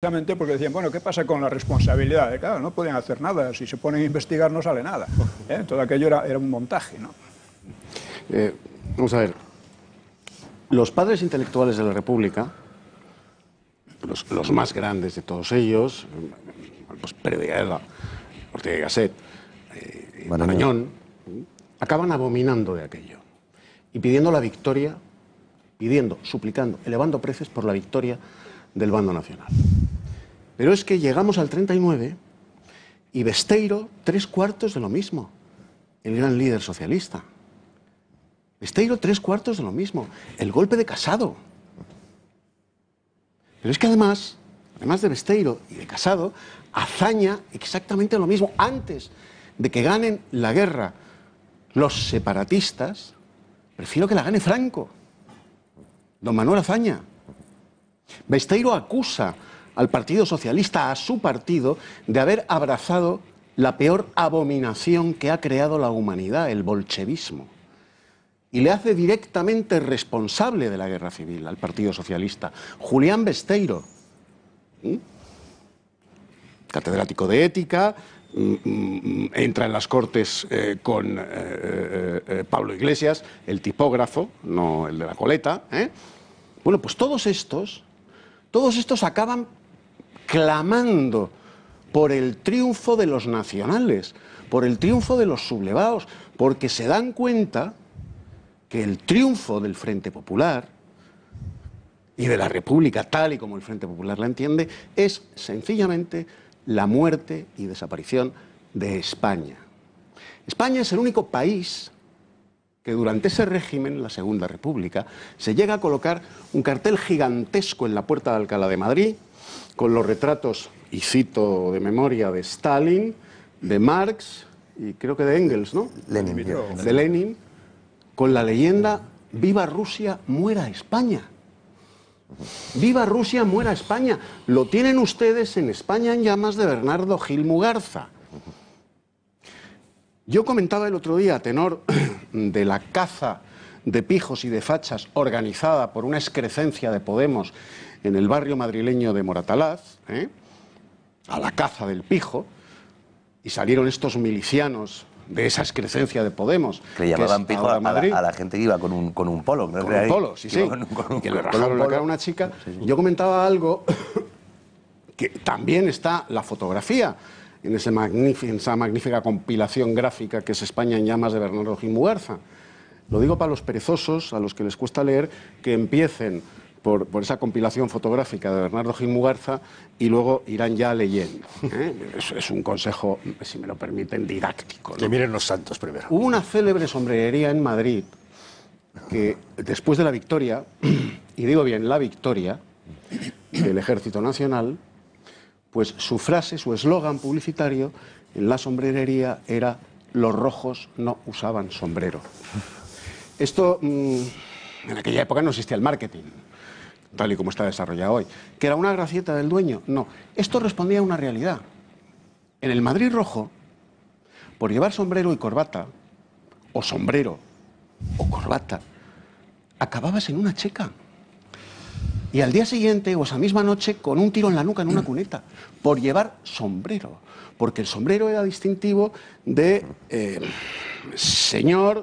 Precisamente porque decían, bueno, ¿qué pasa con la responsabilidad? Eh, claro, no pueden hacer nada, si se ponen a investigar no sale nada. ¿eh? Todo aquello era, un montaje, ¿no? Eh, vamos a ver, los padres intelectuales de la República, los, más grandes de todos ellos, pues Perdiela, Ortega y Gasset, Marañón, acaban abominando de aquello y pidiendo la victoria, pidiendo, suplicando, elevando precios por la victoria del bando nacional. Pero es que llegamos al 39 y Besteiro, tres cuartos de lo mismo, el gran líder socialista. Besteiro, tres cuartos de lo mismo, el golpe de Casado. Pero es que además, además de Besteiro y de Casado, hazaña exactamente lo mismo. Antes de que ganen la guerra los separatistas, prefiero que la gane Franco, don Manuel Azaña. Besteiro acusa al Partido Socialista, a su partido, de haber abrazado la peor abominación que ha creado la humanidad, el bolchevismo. Y le hace directamente responsable de la guerra civil al Partido Socialista. Julián Besteiro, catedrático de ética, entra en las cortes eh, con eh, eh, Pablo Iglesias, el tipógrafo, no el de la coleta. Bueno, pues todos estos, todos estos acaban clamando por el triunfo de los nacionales, por el triunfo de los sublevados, porque se dan cuenta que el triunfo del Frente Popular y de la República, tal y como el Frente Popular la entiende, es sencillamente la muerte y desaparición de España. España es el único país que durante ese régimen, la Segunda República, se llega a colocar un cartel gigantesco en la puerta de Alcalá de Madrid con los retratos, y cito de memoria, de Stalin, de Marx y creo que de Engels, ¿no? Lenin. De Lenin, con la leyenda Viva Rusia, muera España. Viva Rusia, muera España. Lo tienen ustedes en España en llamas de Bernardo Gil Mugarza. Yo comentaba el otro día, a tenor de la caza de pijos y de fachas organizada por una excrescencia de Podemos en el barrio madrileño de Moratalaz, ¿eh? a la caza del pijo, y salieron estos milicianos de esa excrescencia de Podemos. Que llamaban pijo a, la, gente que iba con un, con un polo. Con un polo, sí, sí. que le la cara a una chica. Yo comentaba algo que también está la fotografía en, esa magnífica compilación gráfica que es España en llamas de Bernardo Mugarza. Lo digo para los perezosos, a los que les cuesta leer, que empiecen por, esa compilación fotográfica de Bernardo Gil Mugarza y luego irán ya leyendo. ¿eh? Es, un consejo, si me lo permiten, didáctico. Que miren los santos primero. Hubo una célebre sombrería en Madrid que después de la victoria, y digo bien, la victoria del Ejército Nacional, pues su frase, su eslogan publicitario en la sombrerería era los rojos no usaban sombrero. Esto, mm, en aquella época no existía el marketing, tal y como está desarrollado hoy. ¿Que era una gracieta del dueño? No. Esto respondía a una realidad. En el Madrid Rojo, por llevar sombrero y corbata, o sombrero o corbata, acababas en una checa. Y al día siguiente o esa misma noche con un tiro en la nuca en una cuneta, por llevar sombrero, porque el sombrero era distintivo de eh, señor.